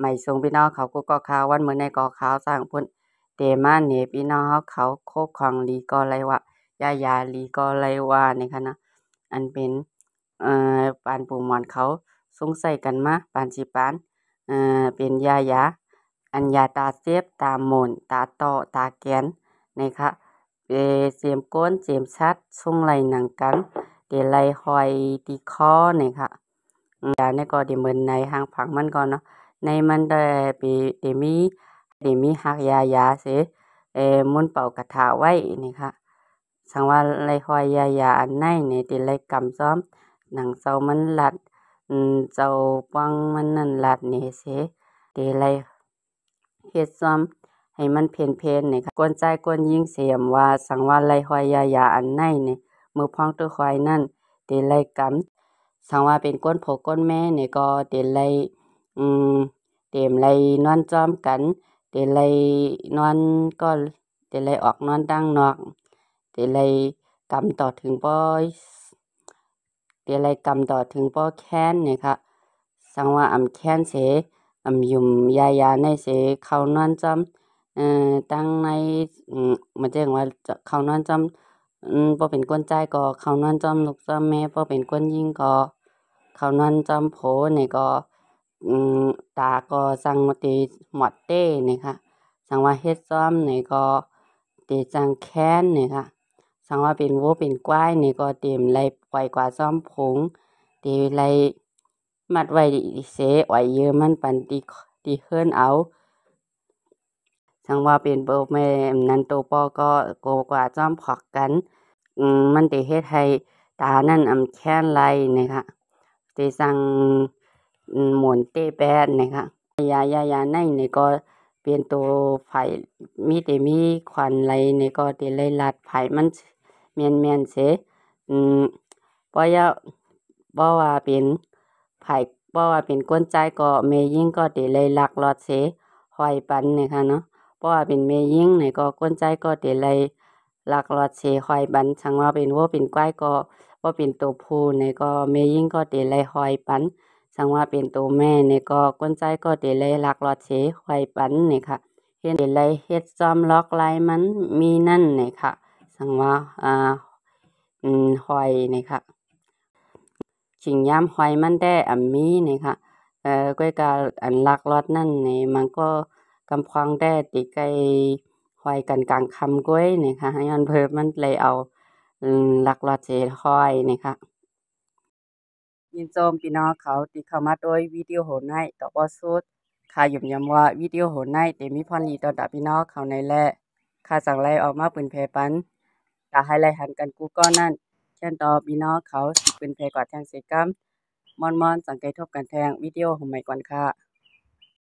ไม่ทรงพี่น้องเขาก็ก็ขาววันเมื่อในกอขาวสร้างพุ่นเตมาเนพี่น้องเขาโคกขางลีก็ไรวะยายาลีก็ไรวะนี่ค่ะนะ อันเป็นเอ่อปานปู่หมอนเขาสงใส่กันมาปานสิปานเอ่อเป็นยายาอัญญาตาเซฟตาหมนตาโตตาแกนนี่ค่ะเเสียมก้นเสียมชัดส่งไหลหนังกันเดล๋ยหอยตีคอเนี่ยค่ะยาเนี่ยก็เดี๋ยวเหมือนในห้างผังมันก่อนเนาะในมันได้ปีเดมีเดมีหักยายาเสเอมุนเป่ากระถาไว้นี่ค่ะสังว่าไรคอยยายาอันั่นเนี่ยติลยกำซ้อมหนังเจ้ามันหลัดเจ้าปังมันนั่นหลัดเนี่ยเสติไยเฮ็ดซ้อม ให้มันเพนเพนนี่ค่ะกวนใจกวนยิงเสียมว่าสังว่าไรคอยยายาอันั่นเนี่ยมือพองตัวควายนั่นติลยกำสังว่าเป็นก้นโผก้นแม่เนี่ยก็ติลยอืมเต็มไรนอนจอมกันเต็มไรนอนก็เต็มไรออกนอนตั้งนอกเต็มไรกำต่อถึงป้อยเต็มไรกำต่อถึงป้อแค้นเนี่ยค่ะ สังว่าอำแค้นเส อำยุ่มยายาในเสเขานอนจอมเอ่อตั้งใน อืมมันจ้งว่าเขานอนจอมอืมพ่เป็นก้นใจก็เขานอนจอมลูกจอมแม่พ่เป็นก้นยิงก็ เขานอนจอมโผล่เนี่ยก็ตาก็สั่งมาตีหมัดเต้นี่ค่ะสั่งว่าเฮ็ดซ้อมนี่ก็ตีจังแค้นนี่ค่ะสั่งว่าเป็นวัวเป็นกว้ายนี่ก็เต็มไรไกวยกว่าซ้อมผงเตีไรมัดไว้เสไว้เยอะมันปันตีตีเฮิรนเอา สั่งว่าเป็นเบอร์แม่นันโตปอก็โกกว่าซ้อมผักกันอืมมันตีเฮ็ดให้ตานั่นอำแค้นไรนี่ค่ะตีสั่งหมุนเตแปดนะคะยายายาในในก็เปลี่ยนตัวไผ่มีแต่มีควันไหลในก็เตเลยลัดไผ่มันเมียนเมียนเสอืมเพรยะว่ว่าเป็นไผ่าะว่าเป็นก้นใจก็เมยิ่งก็เตเลยลักลอดเสหอยปันนะคะเนาะเพราะว่าเป็นเมยิ่งในก็ก้นใจก็เตเลยหลักหลอดเยหอยบันชังว่าเป็นว่าเป็นก้อยก็ว่าเป็นตัวผู้ในก็เมยิ่งก็เตะลยหอยปันสังว่าเป็นตัวแม่เนี่ยก็ก้นใจก็เดลัยหลักหลอดเฉไข่ปันเนี่ยค่ะเห็นเดลัยเฮ็ดจอมล็อกลายมันมีนั่นเนี่ยค่ะสังว่าอ่าอืมหอยเนี่ยค่ะชิงยามหอยมันได้อัมมีเนี่ยค่ะเอ่อก้วยกาอันหลักหลอดนั่นเนี่ยมันก็กำพองได้ติไกหอยกันกลางคำก้อยเนี่ยค่ะย้อนเพิ่มมันเลยเอาหลักหลอดเฉหอยเนี่ยค่ะยินโจมพี่น้องเขาติเข้ามาโดยวิดีโอโหนไห้ต่อบอสุดข้าหยุมยำว่าวิดีโอโหนไห้เตมิพอลีตอนดับพี่น้องเขาในแหละข้าสั่งไล่ออกมาปืนเพปันกะให้ไล่หันกันกูก้อนนั่น เช่นต่อพี่น้องเขาสิปืนเพกว่าแทงเสกัมมอนมอนสังเกตทบกันแทงวิดีโอหองใหม่ก่อนค่ะ